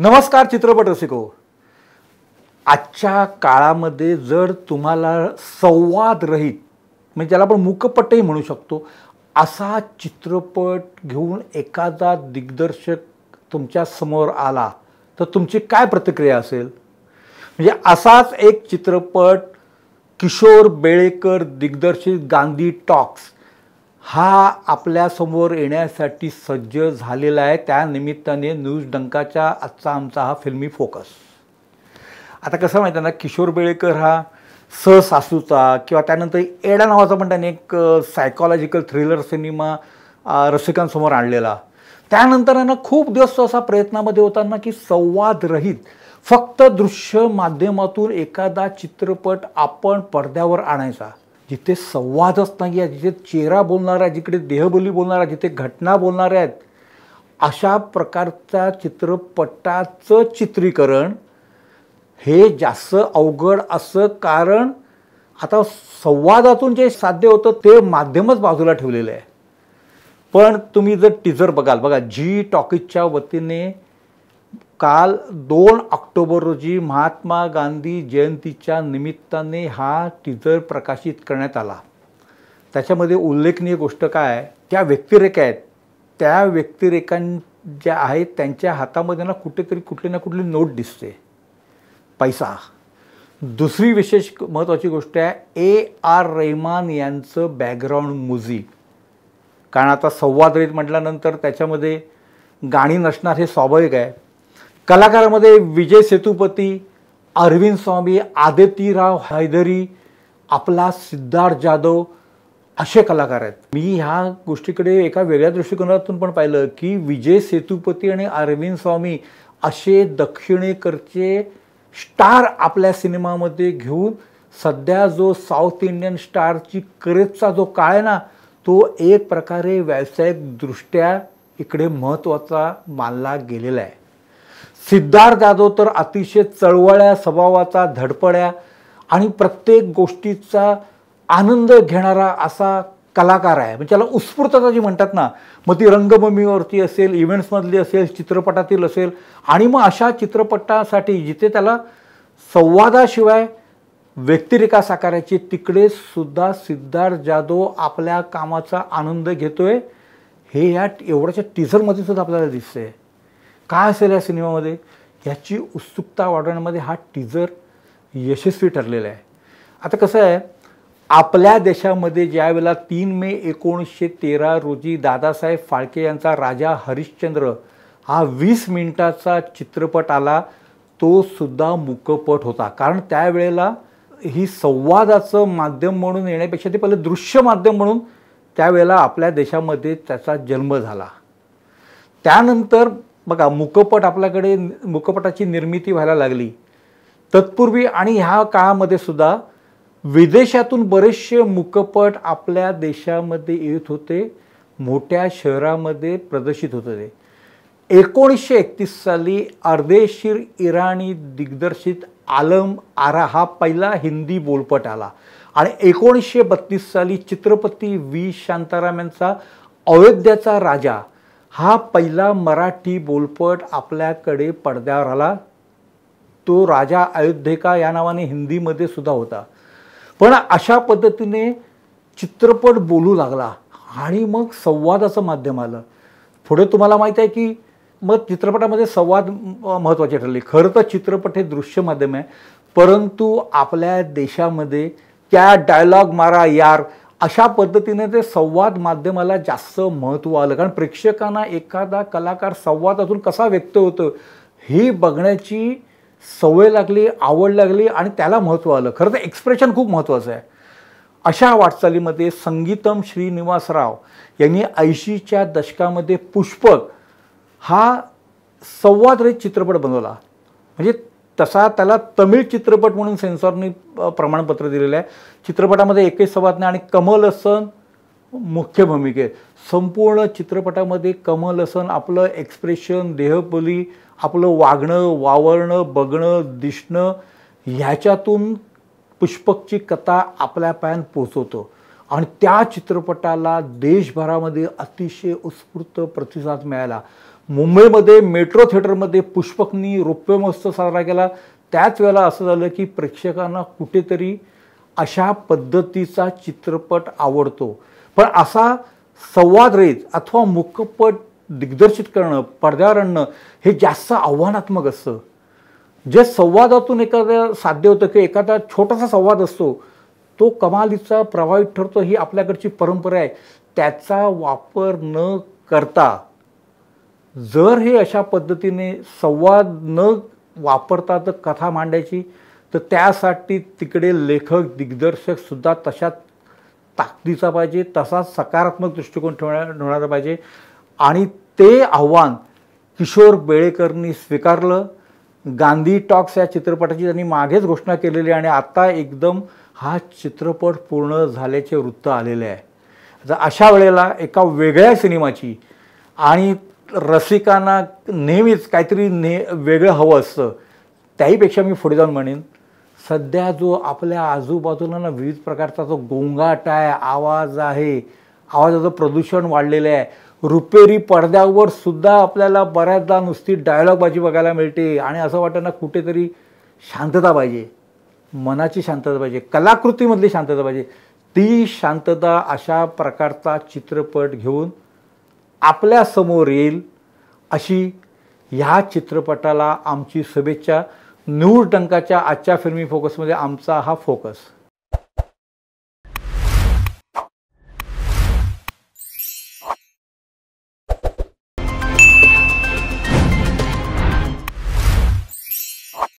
नमस्कार चित्रपट रसिको आजच्या काळामध्ये जर तुम्हाला संवाद रहित म्हणजे ज्याला आपण मुकपटही म्हणू शकतो असा चित्रपट घेऊन एखादा दिग्दर्शक तुमच्या समोर आला तर तुमची काय प्रतिक्रिया असेल म्हणजे असाच एक चित्रपट किशोर बेळेकर दिग्दर्शित गांधी टॉक्स हा आपल्यासमोर येण्यासाठी सज्ज झालेला आहे त्यानिमित्ताने न्यूज डंकाच्या आजचा आमचा हा फिल्मी फोकस आता कसं माहिती ना किशोर बेळेकर हा सहसासूचा किंवा त्यानंतर एडा नावाचा पण त्याने एक सायकॉलॉजिकल थ्रिलर सिनेमा रसिकांसमोर आणलेला त्यानंतर ना खूप दिवस असा प्रयत्नामध्ये होताना की संवादरहित फक्त दृश्य माध्यमातून एखादा चित्रपट आपण पडद्यावर आणायचा जिथे संवादच नाही आहे जिथे चेहरा बोलणारा जिकडे देहबोली आहे जिथे घटना बोलणाऱ्या आहेत अशा प्रकारचा चित्रपटाचं चित्रीकरण हे जास्त अवघड असं कारण आता संवादातून जे साध्य होतं ते माध्यमच बाजूला ठेवलेलं आहे पण तुम्ही जर टीजर बघाल बघा जी टॉकीजच्या वतीने काल दोन ऑक्टोबर रोजी महात्मा गांधी जयंतीच्या निमित्ताने हा टीझर प्रकाशित करण्यात आला त्याच्यामध्ये उल्लेखनीय गोष्ट काय त्या व्यक्तिरेखा आहेत त्या व्यक्तिरेखां ज्या आहेत त्यांच्या हातामध्ये ना कुठेतरी कुठली ना कुठली नोट दिसते पैसा दुसरी विशेष महत्त्वाची गोष्ट आहे ए आर रेहमान यांचं बॅकग्राऊंड म्युझिक कारण आता संवादरित म्हटल्यानंतर त्याच्यामध्ये गाणी नसणार हे स्वाभाविक आहे कलाकारामध्ये विजय सेतुपती अरविंद स्वामी आदितीराव हैदरी आपला सिद्धार्थ जाधव असे कलाकार आहेत मी ह्या गोष्टीकडे एका वेगळ्या दृष्टिकोनातून पण पाहिलं की विजय सेतुपती आणि अरविंद स्वामी असे दक्षिणेकडचे स्टार आपल्या सिनेमामध्ये घेऊन सध्या जो साऊथ इंडियन स्टारची करेजचा जो काळ आहे ना तो एक प्रकारे व्यावसायिकदृष्ट्या इकडे महत्त्वाचा मानला गेलेला आहे सिद्धार्थ जाधव तर अतिशय चळवळ्या स्वभावाचा धडपड्या आणि प्रत्येक गोष्टीचा आनंद घेणारा असा कलाकार आहे म्हणजे त्याला उत्स्फूर्तता जी म्हणतात ना मग ती रंगभूमीवरती असेल इव्हेंट्समधली असेल चित्रपटातील असेल आणि मग अशा चित्रपटासाठी जिथे त्याला संवादाशिवाय व्यक्तिरेखा साकारायची तिकडे सुद्धा सिद्धार्थ जाधव आपल्या कामाचा आनंद घेतोय हे या एवढ्याच्या टीझरमध्ये सुद्धा आपल्याला दिसतंय काय असेल या सिनेमामध्ये याची उत्सुकता वाढवण्यामध्ये हा टीजर यशस्वी ठरलेला आहे आता कसं आहे आपल्या देशामध्ये ज्यावेळेला तीन मे एकोणीसशे तेरा रोजी दादासाहेब फाळके यांचा राजा हरिश्चंद्र हा वीस मिनिटाचा चित्रपट आला तो सुद्धा मुकपट होता कारण त्यावेळेला ही संवादाचं माध्यम म्हणून येण्यापेक्षा ते पहिले दृश्य माध्यम म्हणून त्यावेळेला आपल्या देशामध्ये त्याचा जन्म झाला त्यानंतर बघा मुकपट आपल्याकडे मुकपटाची निर्मिती व्हायला लागली तत्पूर्वी आणि ह्या काळामध्ये सुद्धा विदेशातून बरेचसे मुकपट आपल्या देशामध्ये येत होते मोठ्या शहरामध्ये प्रदर्शित होत होते एकोणीसशे एकतीस साली अर्देशीर इराणी दिग्दर्शित आलम आरा हा पहिला हिंदी बोलपट आला आणि एकोणीसशे बत्तीस साली चित्रपती व्ही शांताराम यांचा अयोध्याचा राजा हा पहिला मराठी बोलपट आपल्याकडे पडद्यावर आला तो राजा अयोध्येका या नावाने हिंदीमध्ये सुद्धा होता पण अशा पद्धतीने चित्रपट बोलू लागला आणि मग संवादाचं माध्यम आलं पुढे तुम्हाला माहीत आहे की मग चित्रपटामध्ये संवाद महत्त्वाचे ठरले खरं तर चित्रपट हे दृश्य माध्यम आहे परंतु आपल्या देशामध्ये क्या डायलॉग मारा यार अशा पद्धतीने ते संवाद माध्यमाला जास्त महत्त्व आलं कारण प्रेक्षकांना एखादा कलाकार संवादातून कसा व्यक्त होतं ही बघण्याची सवय लागली आवड लागली आणि त्याला महत्त्व आलं खरं तर एक्सप्रेशन खूप महत्त्वाचं आहे अशा वाटचालीमध्ये संगीतम श्रीनिवासराव यांनी ऐंशीच्या दशकामध्ये पुष्पक हा संवादरहित चित्रपट बनवला म्हणजे तसा त्याला तमिळ चित्रपट म्हणून सेन्सॉरनी प्रमाणपत्र दिलेलं आहे चित्रपटामध्ये एकच सवाद नाही आणि कमल हसन मुख्य भूमिकेत संपूर्ण चित्रपटामध्ये कमल हसन आपलं एक्सप्रेशन देहबोली आपलं वागणं वावरणं बघणं दिसणं ह्याच्यातून पुष्पकची कथा आपल्या पायान पोचवतो आणि त्या चित्रपटाला देशभरामध्ये अतिशय उत्स्फूर्त प्रतिसाद मिळाला मुंबईमध्ये मेट्रो थिएटरमध्ये पुष्पकनी रौप्य महोत्सव साजरा केला त्याच वेळेला असं झालं की प्रेक्षकांना कुठेतरी अशा पद्धतीचा चित्रपट आवडतो पण असा संवाद रेज अथवा मुखपट दिग्दर्शित करणं पडद्यावर आणणं हे जास्त आव्हानात्मक असतं जे संवादातून एखादं साध्य होतं की एखादा छोटासा संवाद असतो तो कमालीचा प्रभावित ठरतो ही आपल्याकडची परंपरा आहे त्याचा वापर न करता जर हे अशा पद्धतीने संवाद न वापरता तर कथा मांडायची तर त्यासाठी तिकडे लेखक दिग्दर्शकसुद्धा तशात ताकदीचा पाहिजे तसा सकारात्मक दृष्टिकोन ठेवण्या ठेवणारा पाहिजे आणि ते आव्हान किशोर बेळेकरनी स्वीकारलं गांधी टॉक्स या चित्रपटाची त्यांनी मागेच घोषणा केलेली आणि आता एकदम हा चित्रपट पूर्ण झाल्याचे वृत्त आलेले आहे तर अशा वेळेला एका वेगळ्या सिनेमाची आणि रसिकांना नेहमीच काहीतरी ने वेगळं हवं असतं त्याहीपेक्षा मी पुढे जाऊन म्हणेन सध्या जो आपल्या आजूबाजूला ना विविध प्रकारचा जो गोंगाट आहे आवाज आहे आवाजाचं प्रदूषण वाढलेलं आहे रुपेरी पडद्यावर सुद्धा आपल्याला बऱ्याचदा नुसती डायलॉगबाजी बघायला मिळते आणि असं वाटतं ना कुठेतरी शांतता पाहिजे मनाची शांतता पाहिजे कलाकृतीमधली शांतता पाहिजे ती शांतता अशा प्रकारचा चित्रपट घेऊन आपल्यासमोर येईल अशी ह्या चित्रपटाला आमची शुभेच्छा नूर टंकाच्या आजच्या फिल्मी फोकसमध्ये आमचा हा फोकस